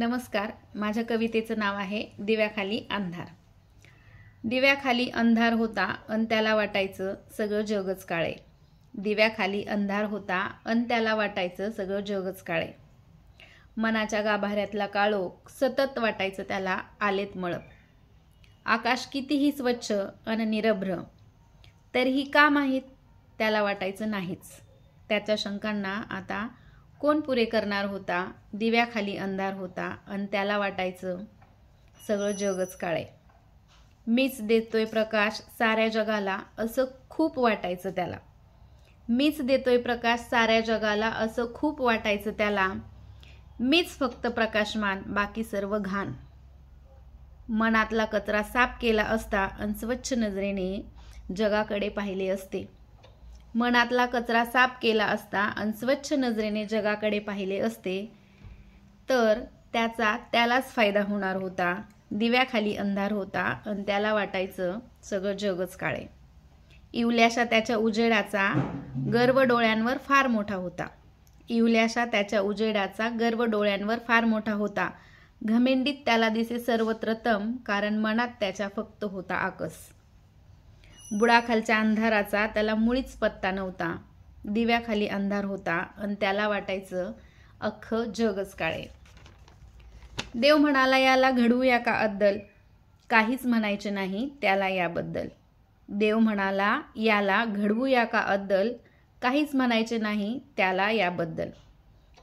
नमस्कार माझ्या कवितेचं नाव आहे दिव्याखाली अंधार दिव्याखाली अंधार होता अन त्याला वाटायचं सगळं जगच काळे दिव्याखाली अंधार होता अन त्याला वाटायचं सगळं जगच काळे मनाच्या गाभाऱ्यातला काळोख सतत वाटायचं त्याला आलेत मळप आकाश कितीही स्वच्छ अन निरभ्र तरीही का माहीत त्याला वाटायचं नाहीच त्याच्या शंकांना आता कोण पुरे करणार होता दिव्याखाली अंधार होता आणि त्याला वाटायचं सगळं जगच काळे मीच देतोय प्रकाश साऱ्या जगाला असं खूप वाटायचं त्याला मीच देतोय प्रकाश साऱ्या जगाला असं खूप वाटायचं त्याला मीच फक्त प्रकाशमान बाकी सर्व घाण मनातला कचरा साफ केला असता आणि स्वच्छ नजरेने जगाकडे पाहिले असते मनातला कचरा साफ केला असता आणि स्वच्छ नजरेने जगाकडे पाहिले असते तर त्याचा त्यालाच फायदा होणार होता दिव्याखाली अंधार होता आणि त्याला वाटायचं सगळं जगच काळे इवल्याशा त्याच्या उजेडाचा गर्व डोळ्यांवर फार मोठा होता इवल्याशा त्याच्या उजेडाचा गर्व डोळ्यांवर फार मोठा होता घमेंडीत त्याला दिसे सर्वत्र तम कारण मनात त्याच्या फक्त होता आकस बुडाखालच्या अंधाराचा त्याला मुळीच पत्ता नव्हता दिव्याखाली अंधार होता आणि त्याला वाटायचं अख्खं जगच काळे देव म्हणाला याला घडवूया का अद्दल काहीच म्हणायचे नाही त्याला याबद्दल देव म्हणाला याला घडवूया का अद्दल काहीच म्हणायचे नाही त्याला याबद्दल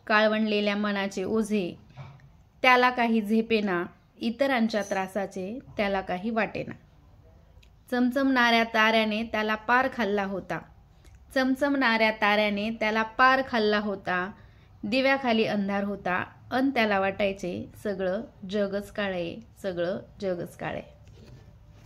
काळवणलेल्या मनाचे ओझे त्याला काही झेपेना इतरांच्या त्रासाचे त्याला काही वाटेना चमचमणाऱ्या ताऱ्याने त्याला पार खाल्ला होता चमचमणाऱ्या ताऱ्याने त्याला पार खाल्ला होता दिव्याखाली अंधार होता अन त्याला वाटायचे सगळं जगच काळे सगळं जगच काळे